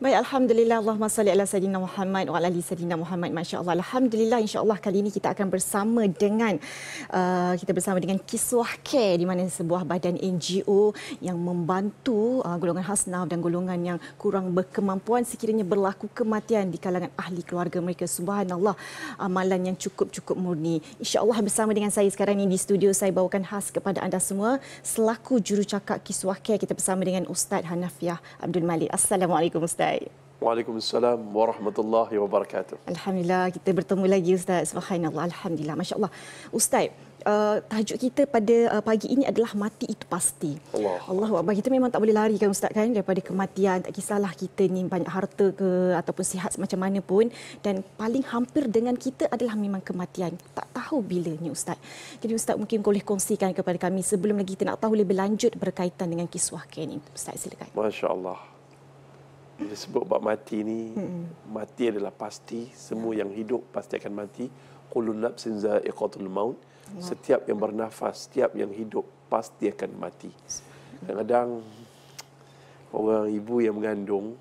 Baik, Alhamdulillah Allahumma salli ala Sayyidina Muhammad wa ala Sayyidina Muhammad Masya Allah, Alhamdulillah Insya Allah kali ini kita akan bersama dengan uh, kita bersama dengan Kiswah Care di mana sebuah badan NGO yang membantu uh, golongan hasnaf dan golongan yang kurang berkemampuan sekiranya berlaku kematian di kalangan ahli keluarga mereka Subhanallah, amalan yang cukup-cukup murni Insya Allah bersama dengan saya sekarang ini di studio saya bawakan khas kepada anda semua selaku jurucakap Kiswah Care kita bersama dengan Ustaz Hanafiah Abdul Malik Assalamualaikum Ustaz Ustaz. Waalaikumsalam warahmatullahi wabarakatuh. Alhamdulillah, kita bertemu lagi Ustaz. Subhanallah, Alhamdulillah. Masya Allah. Ustaz, Uh, tajuk kita pada uh, pagi ini adalah mati itu pasti. Allah. Allah kita memang tak boleh lari kan ustaz kan daripada kematian tak kisahlah kita ni banyak harta ke ataupun sihat macam mana pun dan paling hampir dengan kita adalah memang kematian. Tak tahu bila ni ustaz. Jadi ustaz mungkin boleh kongsikan kepada kami sebelum lagi kita nak tahu lebih lanjut berkaitan dengan kiswah kain ini. Ustaz silakan. Masya-Allah dia sebut bab mati ni hmm. mati adalah pasti semua yang hidup pasti akan mati qulun nafsin zaiqatul maut setiap yang bernafas setiap yang hidup pasti akan mati kadang-kadang orang ibu yang mengandung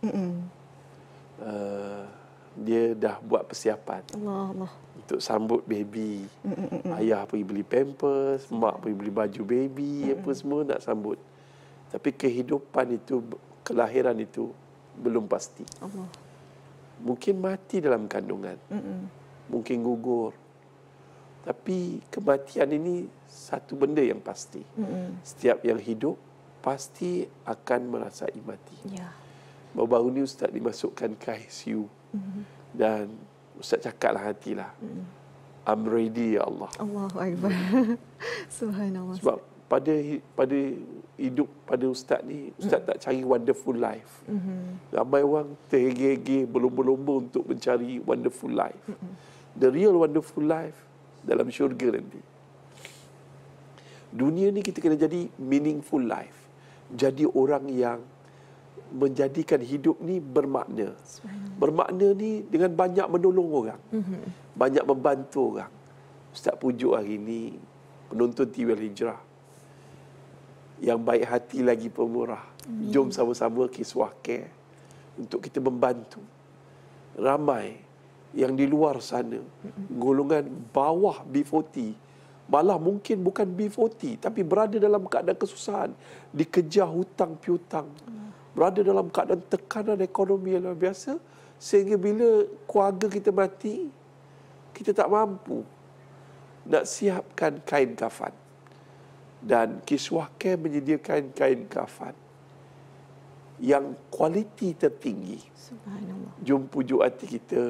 uh, dia dah buat persiapan Allah Allah untuk sambut baby Mm-mm. ayah pergi beli pampers mak pergi beli baju baby Mm-mm. apa semua nak sambut tapi kehidupan itu kelahiran itu belum pasti. Allah. Mungkin mati dalam kandungan. Mm-mm. Mungkin gugur. Tapi kematian ini satu benda yang pasti. Mm-mm. Setiap yang hidup pasti akan merasai mati. Ya. Yeah. Baru ni ustaz dimasukkan ke ICU. Mm-hmm. Dan ustaz cakaplah hatilah. Mm-hmm. I'm ready ya Allah. Allahu akbar. Subhanallah. Sebab pada pada hidup pada ustaz ni ustaz tak cari wonderful life. Mm-hmm. Ramai orang tergege berlomba-lomba untuk mencari wonderful life. Mm-hmm. The real wonderful life dalam syurga nanti. Dunia ni kita kena jadi meaningful life. Jadi orang yang menjadikan hidup ni bermakna. Bermakna ni dengan banyak menolong orang. Mm-hmm. Banyak membantu orang. Ustaz pujuk hari ni penonton TV hijrah yang baik hati lagi pemurah. Amin. Jom sama-sama kiswah care untuk kita membantu ramai yang di luar sana, golongan bawah B40, malah mungkin bukan B40, tapi berada dalam keadaan kesusahan, dikejar hutang piutang, mm. berada dalam keadaan tekanan ekonomi yang luar biasa, sehingga bila keluarga kita mati, kita tak mampu nak siapkan kain kafan dan kiswah care menyediakan kain kafan yang kualiti tertinggi. Subhanallah. Jom pujuk hati kita.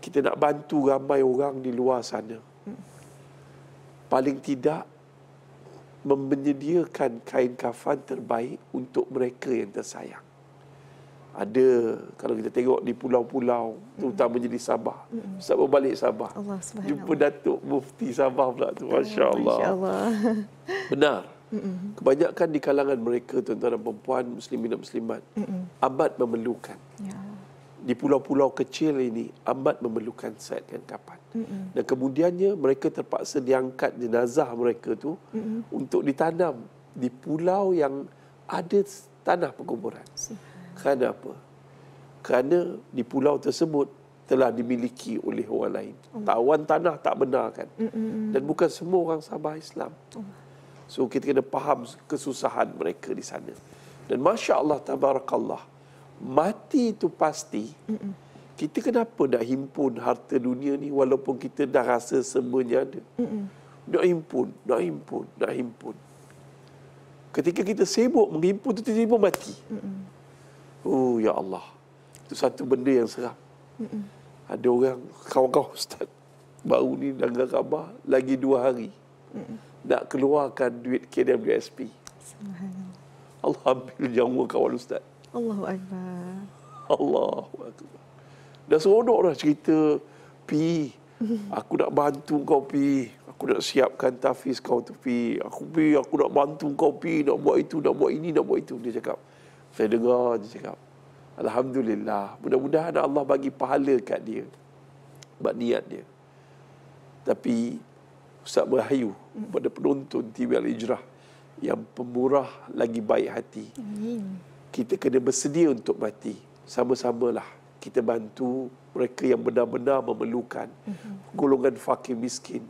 Kita nak bantu ramai orang di luar sana. Paling tidak menyediakan kain kafan terbaik untuk mereka yang tersayang ada kalau kita tengok di pulau-pulau terutamanya di Sabah. Mm. Sabah balik Sabah. Allah Jumpa Datuk Mufti Sabah pula tu. Masya-Allah. masya Benar. mm Kebanyakan di kalangan mereka tuan-tuan dan puan muslimin dan muslimat mm amat memerlukan. Ya. Di pulau-pulau kecil ini amat memerlukan set dan kapan. mm Dan kemudiannya mereka terpaksa diangkat jenazah mereka tu mm untuk ditanam di pulau yang ada tanah perkuburan. Kerana apa? Kerana di pulau tersebut telah dimiliki oleh orang lain. Oh. Tawan tanah tak benarkan. Mm-mm. Dan bukan semua orang Sabah Islam. Oh. So kita kena faham kesusahan mereka di sana. Dan Masya Allah Tabarakallah. Mati itu pasti. Mm-mm. Kita kenapa nak himpun harta dunia ni walaupun kita dah rasa semuanya ada. Mm-mm. Nak himpun, nak himpun, nak himpun. Ketika kita sibuk menghimpun itu tiba-tiba mati. Mm-mm. Oh ya Allah. Itu satu benda yang seram. Mm-mm. Ada orang kawan-kawan ustaz baru ni dengar khabar lagi dua hari. Mm-mm. Nak keluarkan duit KWSP. Subhanallah. Allah ambil jawa kawan ustaz. Allahu akbar. Allahu akbar. Dah seronok dah cerita pi Aku nak bantu kau pi. Aku nak siapkan tafis kau tu pi. Aku pi, aku nak bantu kau pi, nak buat itu, nak buat ini, nak buat itu dia cakap. Saya dengar dia cakap. Alhamdulillah. Mudah-mudahan Allah bagi pahala kat dia. Sebab niat dia. Tapi Ustaz merayu hmm. pada penonton TV Al-Ijrah yang pemurah lagi baik hati. Kita kena bersedia untuk mati. Sama-samalah kita bantu mereka yang benar-benar memerlukan. Mhm. Golongan fakir miskin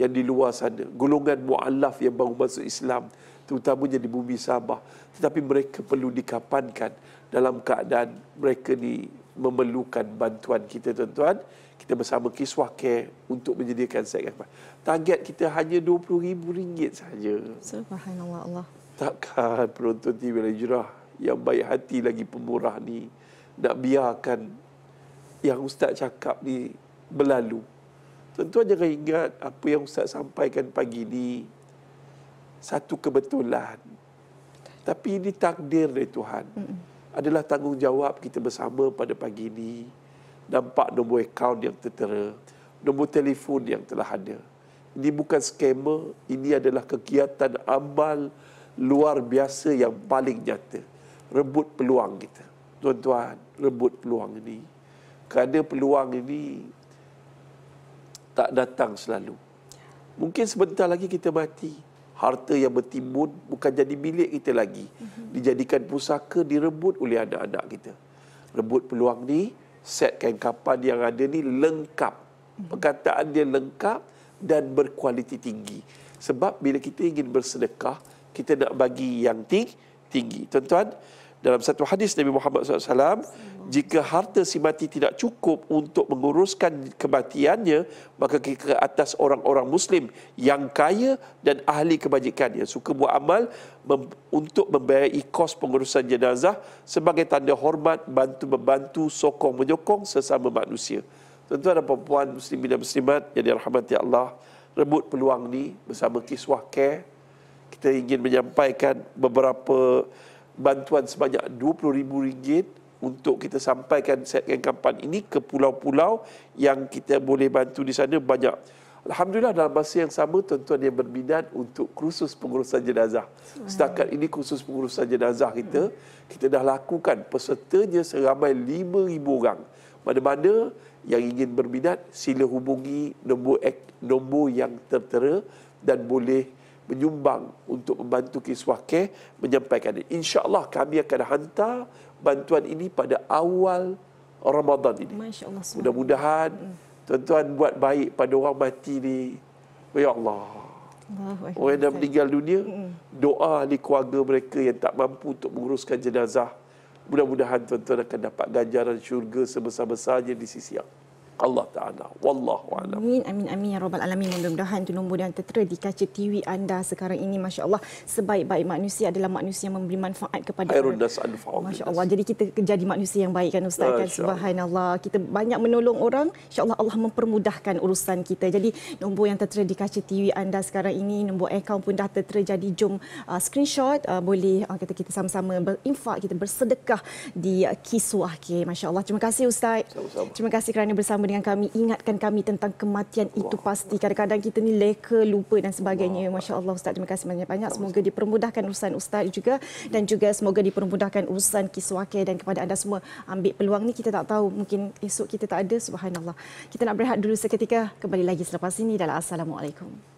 yang di luar sana, golongan mu'alaf yang baru masuk Islam, terutamanya di bumi Sabah. Tetapi mereka perlu dikapankan dalam keadaan mereka ni memerlukan bantuan kita tuan-tuan. Kita bersama Kiswah Care untuk menyediakan set kapan. Target kita hanya RM20,000 sahaja. Subhanallah Allah. Takkan penonton TV Al-Hijrah yang baik hati lagi pemurah ni nak biarkan yang Ustaz cakap ni berlalu. Tuan-tuan jangan ingat apa yang Ustaz sampaikan pagi ini satu kebetulan. Tapi ini takdir dari Tuhan. Adalah tanggungjawab kita bersama pada pagi ini. Nampak nombor akaun yang tertera. Nombor telefon yang telah ada. Ini bukan skema. Ini adalah kegiatan amal luar biasa yang paling nyata. Rebut peluang kita. Tuan-tuan, rebut peluang ini. Kerana peluang ini tak datang selalu. Mungkin sebentar lagi kita mati. Harta yang bertimbun bukan jadi milik kita lagi. Mhm. Dijadikan pusaka direbut oleh anak-anak kita. Rebut peluang ni, set kain kapan yang ada ni lengkap. Mhm. Perkataan dia lengkap dan berkualiti tinggi. Sebab bila kita ingin bersedekah, kita nak bagi yang tinggi. Tuan-tuan, dalam satu hadis Nabi Muhammad SAW, jika harta si mati tidak cukup untuk menguruskan kematiannya, maka ke atas orang-orang Muslim yang kaya dan ahli kebajikan yang suka buat amal mem- untuk membayari kos pengurusan jenazah sebagai tanda hormat, bantu-membantu, sokong-menyokong sesama manusia. Tentu ada perempuan muslimin dan muslimat yang dirahmati Allah rebut peluang ni bersama kiswah care. Kita ingin menyampaikan beberapa bantuan sebanyak rm ringgit untuk kita sampaikan setkan kampan ini ke pulau-pulau yang kita boleh bantu di sana banyak. Alhamdulillah dalam masa yang sama tuan-tuan yang berminat untuk kursus pengurusan jenazah. Setakat ini kursus pengurusan jenazah kita, kita dah lakukan pesertanya seramai 5,000 orang. Mana-mana yang ingin berminat, sila hubungi nombor, nombor yang tertera dan boleh menyumbang untuk membantu kiswah ke menyampaikan ini. InsyaAllah kami akan hantar bantuan ini pada awal Ramadan ini. Mudah-mudahan hmm. tuan-tuan buat baik pada orang mati ini. Ya Allah. Orang yang dah meninggal dunia, hmm. doa di keluarga mereka yang tak mampu untuk menguruskan jenazah. Mudah-mudahan tuan-tuan akan dapat ganjaran syurga sebesar-besarnya di sisi Allah. Allah Ta'ala. Wallahu a'lam. Amin, amin, amin. Ya Rabbal Alamin. Mudah-mudahan itu nombor yang tertera di kaca TV anda sekarang ini. Masya Allah, sebaik-baik manusia adalah manusia yang memberi manfaat kepada orang. Masya Allah. Jadi kita jadi manusia yang baik kan Ustaz? Kan? Subhanallah. Kita banyak menolong orang. Insya Allah Allah mempermudahkan urusan kita. Jadi nombor yang tertera di kaca TV anda sekarang ini, nombor akaun pun dah tertera. Jadi jom uh, screenshot. Uh, boleh uh, kata kita sama-sama berinfak, kita bersedekah di uh, Kiswah. Okay. Masya Allah. Terima kasih Ustaz. Sama-sama. Terima kasih kerana bersama bersama dengan kami ingatkan kami tentang kematian Allah. itu pasti kadang-kadang kita ni leka lupa dan sebagainya masya-Allah ustaz terima kasih banyak-banyak semoga dipermudahkan urusan ustaz juga dan juga semoga dipermudahkan urusan kiswake dan kepada anda semua ambil peluang ni kita tak tahu mungkin esok kita tak ada subhanallah kita nak berehat dulu seketika kembali lagi selepas ini dalam assalamualaikum